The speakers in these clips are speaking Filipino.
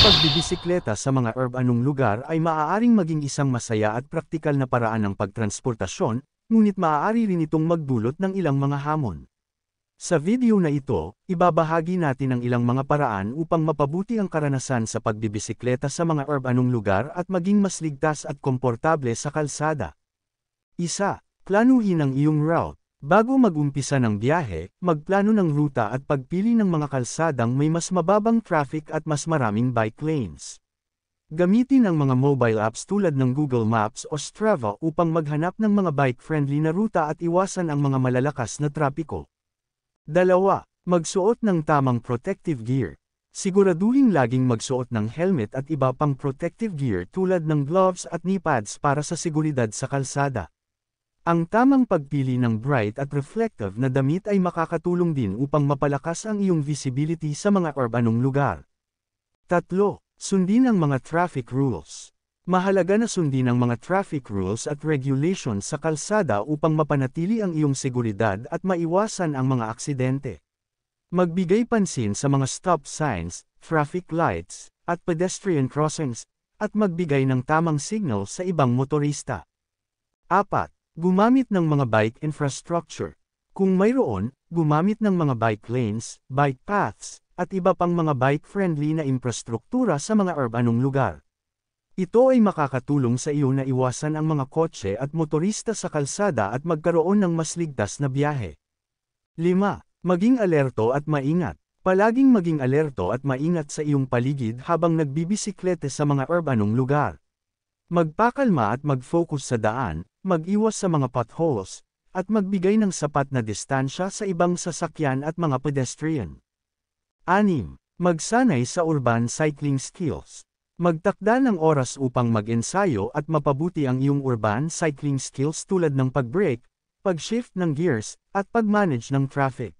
pagbibisikleta sa mga urbanong lugar ay maaaring maging isang masaya at praktikal na paraan ng pagtransportasyon, ngunit maaari rin itong magdulot ng ilang mga hamon. Sa video na ito, ibabahagi natin ang ilang mga paraan upang mapabuti ang karanasan sa pagbibisikleta sa mga urbanong lugar at maging mas ligtas at komportable sa kalsada. Isa, planuhin ang iyong route. Bago magumpisa ng biyahe, magplano ng ruta at pagpili ng mga kalsadang may mas mababang traffic at mas maraming bike lanes. Gamitin ang mga mobile apps tulad ng Google Maps o Strava upang maghanap ng mga bike-friendly na ruta at iwasan ang mga malalakas na trapiko. Dalawa, magsuot ng tamang protective gear. Siguraduhin laging magsuot ng helmet at iba pang protective gear tulad ng gloves at knee pads para sa seguridad sa kalsada. Ang tamang pagpili ng bright at reflective na damit ay makakatulong din upang mapalakas ang iyong visibility sa mga urbanong lugar. Tatlo, sundin ang mga traffic rules. Mahalaga na sundin ang mga traffic rules at regulations sa kalsada upang mapanatili ang iyong seguridad at maiwasan ang mga aksidente. Magbigay pansin sa mga stop signs, traffic lights, at pedestrian crossings, at magbigay ng tamang signal sa ibang motorista. 4. Gumamit ng mga bike infrastructure. Kung mayroon, gumamit ng mga bike lanes, bike paths, at iba pang mga bike-friendly na infrastruktura sa mga urbanong lugar. Ito ay makakatulong sa iyo na iwasan ang mga kotse at motorista sa kalsada at magkaroon ng mas ligtas na biyahe. 5. Maging alerto at maingat. Palaging maging alerto at maingat sa iyong paligid habang nagbibisiklete sa mga urbanong lugar. Magpakalma at mag-focus sa daan, mag-iwas sa mga potholes, at magbigay ng sapat na distansya sa ibang sasakyan at mga pedestrian. 6. Magsanay sa urban cycling skills. Magtakda ng oras upang mag-ensayo at mapabuti ang iyong urban cycling skills tulad ng pag-brake, pag-shift ng gears, at pag-manage ng traffic.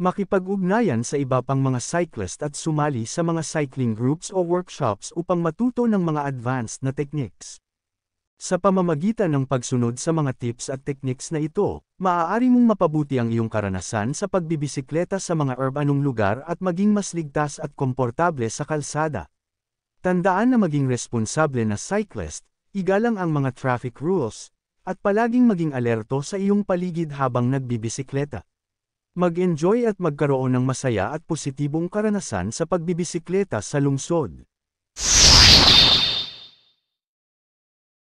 Makipag-ugnayan sa iba pang mga cyclist at sumali sa mga cycling groups o workshops upang matuto ng mga advanced na techniques. Sa pamamagitan ng pagsunod sa mga tips at techniques na ito, maaari mong mapabuti ang iyong karanasan sa pagbibisikleta sa mga urbanong lugar at maging mas ligtas at komportable sa kalsada. Tandaan na maging responsable na cyclist, igalang ang mga traffic rules, at palaging maging alerto sa iyong paligid habang nagbibisikleta. Mag-enjoy at magkaroon ng masaya at positibong karanasan sa pagbibisikleta sa lungsod.